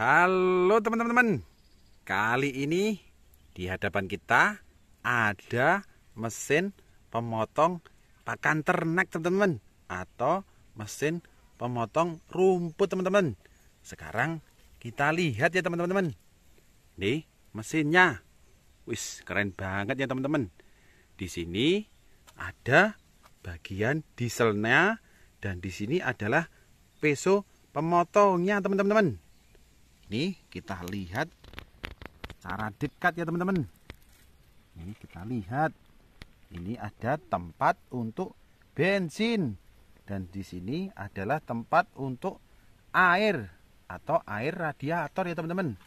Halo teman-teman Kali ini di hadapan kita ada mesin pemotong pakan ternak teman-teman Atau mesin pemotong rumput teman-teman Sekarang kita lihat ya teman-teman Nih mesinnya Wis keren banget ya teman-teman Di sini ada bagian dieselnya Dan di sini adalah peso pemotongnya teman-teman ini kita lihat cara dekat ya teman-teman ini kita lihat ini ada tempat untuk bensin dan di sini adalah tempat untuk air atau air radiator ya teman-teman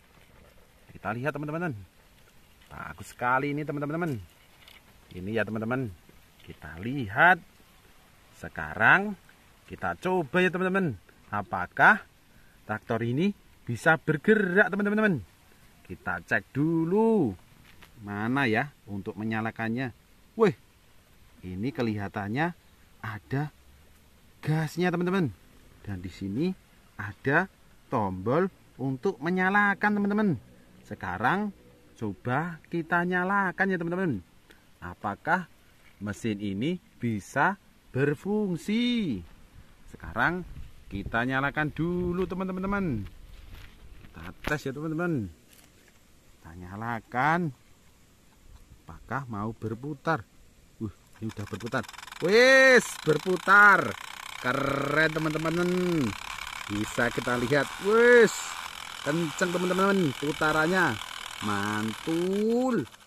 kita lihat teman-teman bagus sekali ini teman-teman ini ya teman-teman kita lihat sekarang kita coba ya teman-teman apakah traktor ini bisa bergerak teman-teman kita cek dulu mana ya untuk menyalakannya wih ini kelihatannya ada gasnya teman-teman dan di sini ada tombol untuk menyalakan teman-teman sekarang coba kita nyalakan ya teman-teman apakah mesin ini bisa berfungsi sekarang kita nyalakan dulu teman-teman atas ya teman-teman kita nyalakan apakah mau berputar uh ini udah berputar wis berputar keren teman-teman bisa kita lihat wis kenceng teman-teman putarannya mantul